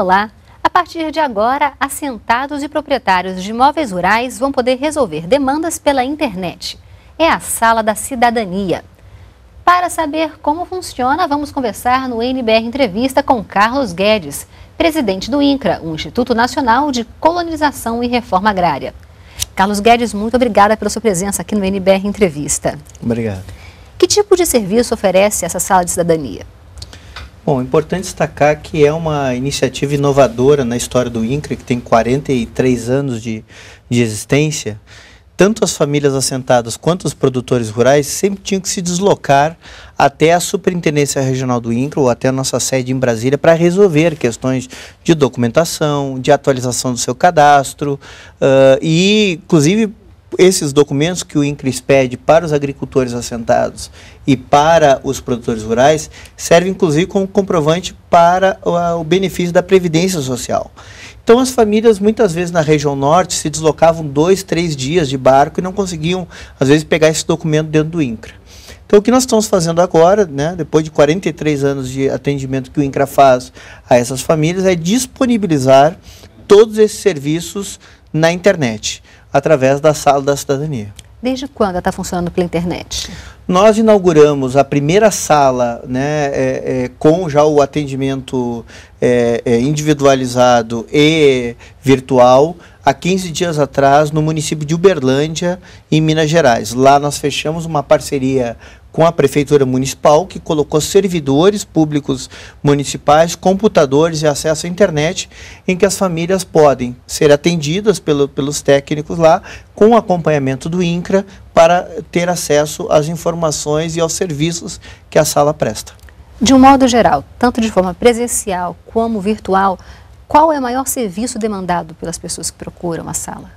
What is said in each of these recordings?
Olá! A partir de agora, assentados e proprietários de imóveis rurais vão poder resolver demandas pela internet. É a Sala da Cidadania. Para saber como funciona, vamos conversar no NBR Entrevista com Carlos Guedes, presidente do INCRA, o Instituto Nacional de Colonização e Reforma Agrária. Carlos Guedes, muito obrigada pela sua presença aqui no NBR Entrevista. Obrigado. Que tipo de serviço oferece essa Sala de Cidadania? Bom, é importante destacar que é uma iniciativa inovadora na história do INCRE, que tem 43 anos de, de existência. Tanto as famílias assentadas quanto os produtores rurais sempre tinham que se deslocar até a Superintendência Regional do INCRE ou até a nossa sede em Brasília para resolver questões de documentação, de atualização do seu cadastro uh, e, inclusive, esses documentos que o INCRIS pede para os agricultores assentados e para os produtores rurais servem inclusive como comprovante para o benefício da Previdência Social. Então as famílias muitas vezes na região norte se deslocavam dois, três dias de barco e não conseguiam às vezes pegar esse documento dentro do INCRA. Então, o que nós estamos fazendo agora, né, depois de 43 anos de atendimento que o INCRA faz a essas famílias, é disponibilizar todos esses serviços na internet através da Sala da Cidadania. Desde quando está funcionando pela internet? Nós inauguramos a primeira sala né, é, é, com já o atendimento é, é individualizado e virtual há 15 dias atrás no município de Uberlândia, em Minas Gerais. Lá nós fechamos uma parceria com a Prefeitura Municipal, que colocou servidores públicos municipais, computadores e acesso à internet, em que as famílias podem ser atendidas pelo, pelos técnicos lá, com acompanhamento do INCRA, para ter acesso às informações e aos serviços que a sala presta. De um modo geral, tanto de forma presencial como virtual, qual é o maior serviço demandado pelas pessoas que procuram a sala?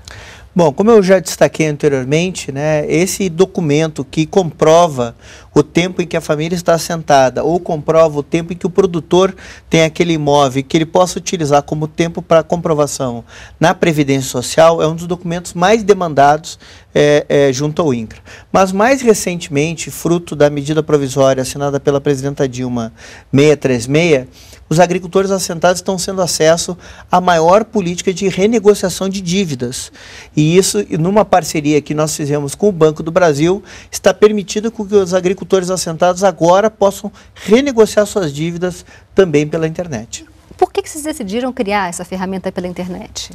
Bom, como eu já destaquei anteriormente, né, esse documento que comprova o tempo em que a família está assentada ou comprova o tempo em que o produtor tem aquele imóvel que ele possa utilizar como tempo para comprovação na Previdência Social é um dos documentos mais demandados é, é, junto ao INCRA. Mas mais recentemente, fruto da medida provisória assinada pela presidenta Dilma 636, os agricultores assentados estão sendo acesso à maior política de renegociação de dívidas. E e isso, numa parceria que nós fizemos com o Banco do Brasil, está permitido que os agricultores assentados agora possam renegociar suas dívidas também pela internet. Por que, que vocês decidiram criar essa ferramenta pela internet?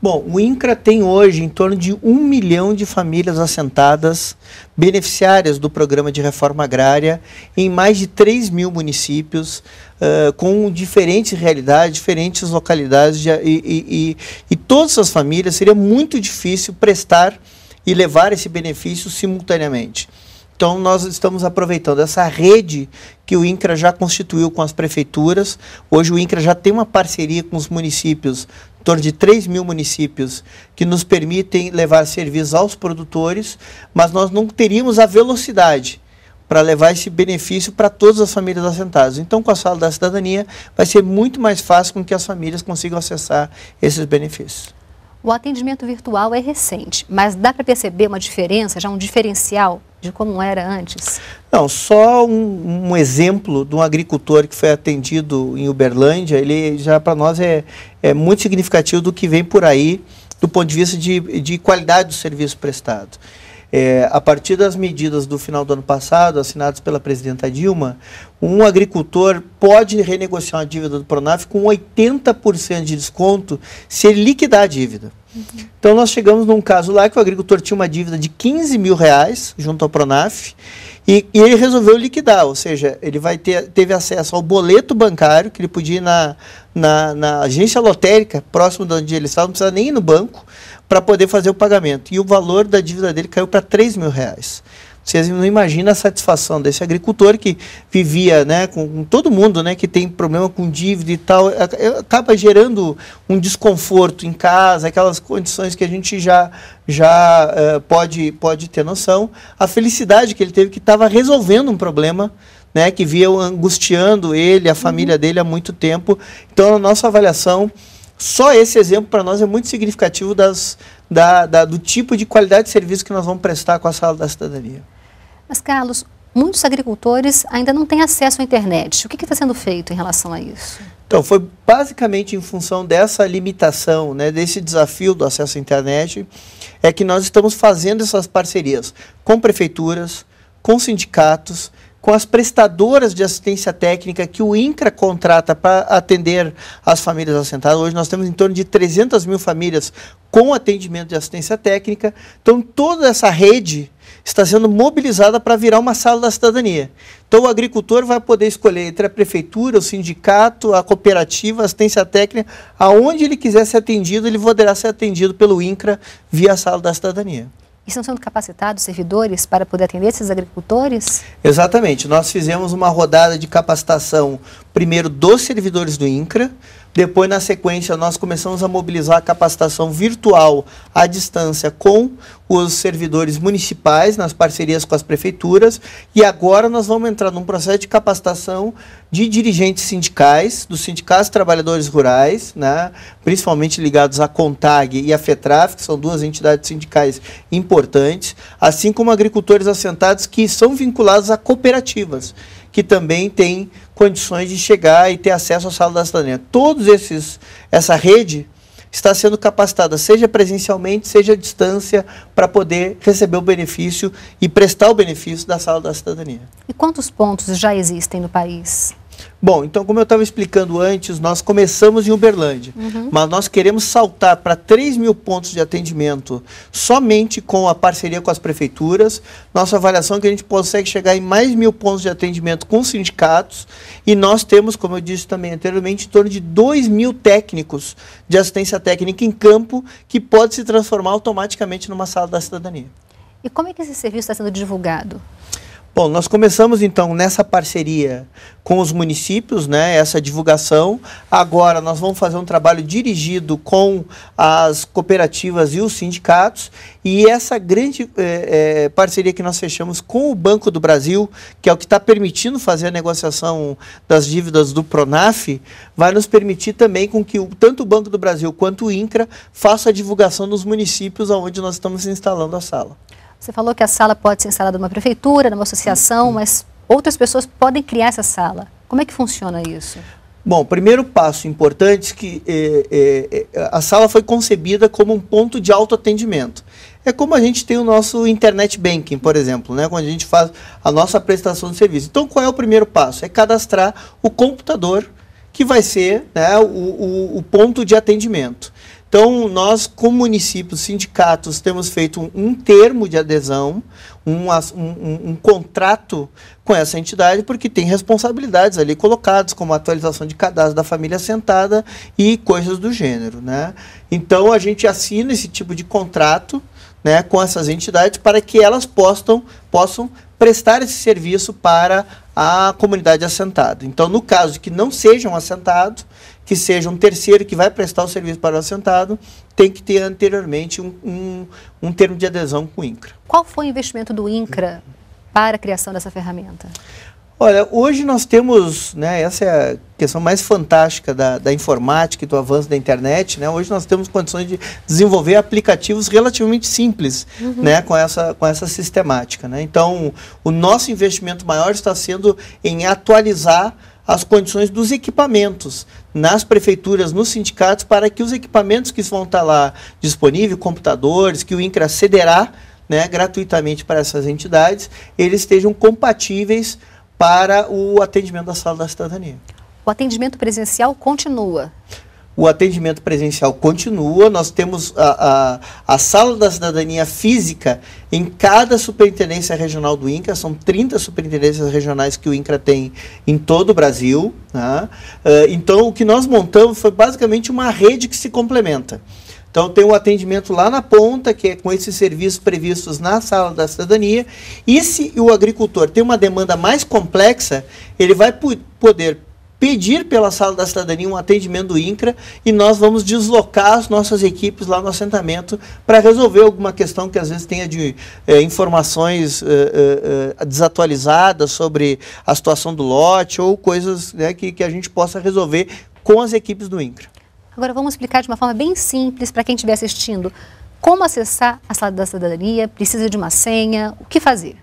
Bom, o INCRA tem hoje em torno de um milhão de famílias assentadas beneficiárias do programa de reforma agrária em mais de 3 mil municípios, uh, com diferentes realidades, diferentes localidades, de, e, e, e todas essas famílias seria muito difícil prestar e levar esse benefício simultaneamente. Então, nós estamos aproveitando essa rede que o INCRA já constituiu com as prefeituras. Hoje, o INCRA já tem uma parceria com os municípios, em torno de 3 mil municípios, que nos permitem levar serviços aos produtores, mas nós não teríamos a velocidade para levar esse benefício para todas as famílias assentadas. Então, com a sala da cidadania, vai ser muito mais fácil com que as famílias consigam acessar esses benefícios. O atendimento virtual é recente, mas dá para perceber uma diferença, já um diferencial de como era antes? Não, só um, um, exemplo de um agricultor que foi atendido em Uberlândia, ele já para nós é, é muito significativo do que vem por aí do ponto de vista de, de qualidade do serviço prestado. É, a partir das medidas do final do ano passado, assinadas pela presidenta Dilma, um agricultor pode renegociar a dívida do Pronaf com 80% de desconto se ele liquidar a dívida. Então nós chegamos num caso lá que o agricultor tinha uma dívida de 15 mil reais junto ao Pronaf e, e, ele resolveu liquidar, ou seja, ele vai ter, teve acesso ao boleto bancário que ele podia ir na, na, na agência lotérica próximo de onde ele estava, não precisava nem ir no banco para poder fazer o pagamento. E o valor da dívida dele caiu para 3 mil reais. Vocês não imaginam a satisfação desse agricultor que vivia né, com, todo mundo né, que tem problema com dívida e tal. É, é, acaba gerando um desconforto em casa, aquelas condições que a gente já, já uh, pode, pode ter noção. A felicidade que ele teve que estava resolvendo um problema. Né, que via angustiando ele, a uhum. família uhum. dele há muito tempo. Então, na nossa avaliação, só esse exemplo para nós é muito significativo das, da, da, do tipo de qualidade de serviço que nós vamos prestar com a Sala da Cidadania. Mas, Carlos, muitos agricultores ainda não têm acesso à internet. O que está sendo feito em relação a isso? Então, foi basicamente em função dessa limitação, né, desse desafio do acesso à internet, é que nós estamos fazendo essas parcerias com prefeituras, com sindicatos, com as prestadoras de assistência técnica que o INCRA contrata para atender as famílias assentadas. Hoje nós temos em torno de 300 mil famílias com atendimento de assistência técnica. Então, toda essa rede está sendo mobilizada para virar uma sala da cidadania. Então, o agricultor vai poder escolher entre a prefeitura, o sindicato, a cooperativa, a assistência técnica, aonde ele quiser ser atendido, ele poderá ser atendido pelo INCRA via sala da cidadania estão sendo capacitados servidores para poder atender esses agricultores? Exatamente. Nós fizemos uma rodada de capacitação primeiro dos servidores do INCRA, depois, na sequência, nós começamos a mobilizar a capacitação virtual à distância com os servidores municipais, nas parcerias com as prefeituras, e agora nós vamos entrar num processo de capacitação de dirigentes sindicais, dos sindicatos trabalhadores rurais, né, principalmente ligados à CONTAG e à FETRAF, que são duas entidades sindicais importantes, assim como agricultores assentados que são vinculados a cooperativas que também tem condições de chegar e ter acesso à sala da cidadania. Todos esses, essa rede está sendo capacitada, seja presencialmente, seja à distância, para poder receber o benefício e prestar o benefício da sala da cidadania. E quantos pontos já existem no país? Bom, então como eu estava explicando antes, nós começamos em Uberlândia, uhum. mas nós queremos saltar para 3 mil pontos de atendimento somente com a parceria com as prefeituras. Nossa avaliação é que a gente consegue chegar em mais mil pontos de atendimento com sindicatos e nós temos, como eu disse também anteriormente, em torno de 2 mil técnicos de assistência técnica em campo que pode se transformar automaticamente numa sala da cidadania. E como é que esse serviço está sendo divulgado? Bom, nós começamos então nessa parceria com os municípios, né, essa divulgação. Agora nós vamos fazer um trabalho dirigido com as cooperativas e os sindicatos e essa grande é, é, parceria que nós fechamos com o Banco do Brasil, que é o que está permitindo fazer a negociação das dívidas do Pronaf, vai nos permitir também com que o, tanto o Banco do Brasil quanto o INCRA faça a divulgação nos municípios onde nós estamos instalando a sala. Você falou que a sala pode ser instalada numa prefeitura, numa associação, mas outras pessoas podem criar essa sala. Como é que funciona isso? Bom, primeiro passo importante é que é, é, é, a sala foi concebida como um ponto de autoatendimento. É como a gente tem o nosso internet banking, por exemplo, né? quando a gente faz a nossa prestação de serviço. Então, qual é o primeiro passo? É cadastrar o computador que vai ser né, o, o, o ponto de atendimento. Então, nós, como municípios, sindicatos, temos feito um, um termo de adesão, um, um, um, contrato com essa entidade, porque tem responsabilidades ali colocadas, como atualização de cadastro da família assentada e coisas do gênero. Né? Então, a gente assina esse tipo de contrato né, com essas entidades para que elas postam, possam prestar esse serviço para a comunidade assentada. Então, no caso que não sejam assentados, que seja um terceiro que vai prestar o serviço para o assentado, tem que ter anteriormente um, um, um termo de adesão com o INCRA. Qual foi o investimento do INCRA para a criação dessa ferramenta? Olha, hoje nós temos, né, essa é a questão mais fantástica da, da, informática e do avanço da internet, né? Hoje nós temos condições de desenvolver aplicativos relativamente simples, uhum. né, com essa, com essa sistemática, né? Então, o nosso investimento maior está sendo em atualizar as condições dos equipamentos nas prefeituras, nos sindicatos, para que os equipamentos que vão estar lá disponíveis, computadores, que o INCRA cederá né, gratuitamente para essas entidades, eles estejam compatíveis para o atendimento da sala da cidadania. O atendimento presencial continua? O atendimento presencial continua, nós temos a, a, a sala da cidadania física em cada superintendência regional do INCRA, são 30 superintendências regionais que o INCRA tem em todo o Brasil. Né? então, o que nós montamos foi basicamente uma rede que se complementa. Então tem o um atendimento lá na ponta, que é com esses serviços previstos na sala da cidadania. E se o agricultor tem uma demanda mais complexa, ele vai poder pedir pela sala da cidadania um atendimento do INCRA e nós vamos deslocar as nossas equipes lá no assentamento para resolver alguma questão que às vezes tenha de eh, informações eh, eh, desatualizadas sobre a situação do lote ou coisas né, que, que a gente possa resolver com as equipes do INCRA. Agora vamos explicar de uma forma bem simples para quem estiver assistindo. Como acessar a sala da cidadania? Precisa de uma senha? O que fazer?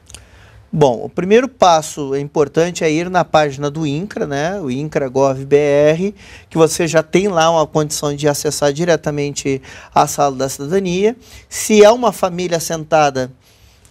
Bom, o primeiro passo é importante é ir na página do INCRA, né? O INCRA.gov.br, que você já tem lá uma condição de acessar diretamente a sala da cidadania. Se é uma família sentada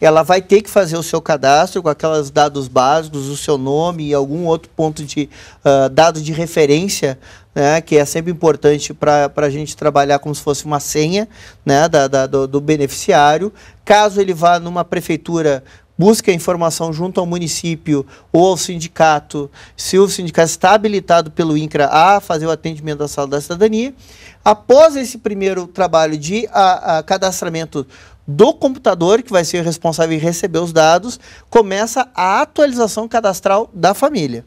ela vai ter que fazer o seu cadastro com aqueles dados básicos, o seu nome e algum outro ponto de uh, dado de referência, né, que é sempre importante para a gente trabalhar como se fosse uma senha né, da, da do, do beneficiário. Caso ele vá numa prefeitura busque a informação junto ao município ou ao sindicato, se o sindicato está habilitado pelo INCRA a fazer o atendimento da sala da cidadania. Após esse primeiro trabalho de a, a cadastramento do computador, que vai ser responsável em receber os dados, começa a atualização cadastral da família.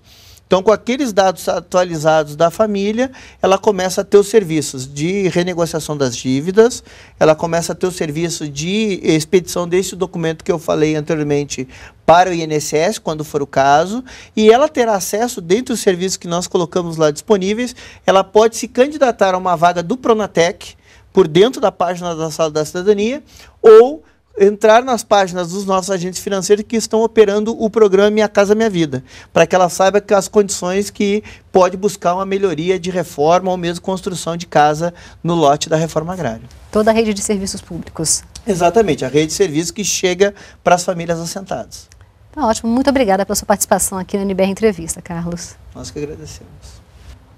Então, com aqueles dados atualizados da família, ela começa a ter os serviços de renegociação das dívidas, ela começa a ter o serviço de expedição desse documento que eu falei anteriormente para o INSS, quando for o caso, e ela terá acesso, dentro dos serviços que nós colocamos lá disponíveis, ela pode se candidatar a uma vaga do Pronatec, por dentro da página da Sala da Cidadania ou entrar nas páginas dos nossos agentes financeiros que estão operando o programa Minha Casa Minha Vida, para que ela saiba que as condições que pode buscar uma melhoria de reforma ou mesmo construção de casa no lote da reforma agrária. Toda a rede de serviços públicos. Exatamente, a rede de serviços que chega para as famílias assentadas. Tá ótimo, muito obrigada pela sua participação aqui na NBR Entrevista, Carlos. Nós que agradecemos.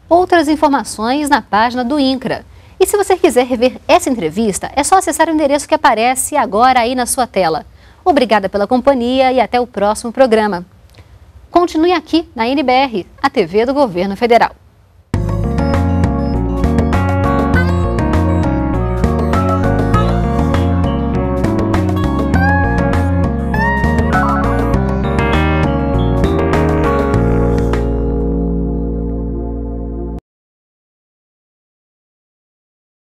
Outras informações na página do INCRA e se você quiser rever essa entrevista, é só acessar o endereço que aparece agora aí na sua tela. Obrigada pela companhia e até o próximo programa. Continue aqui na NBR, a TV do Governo Federal.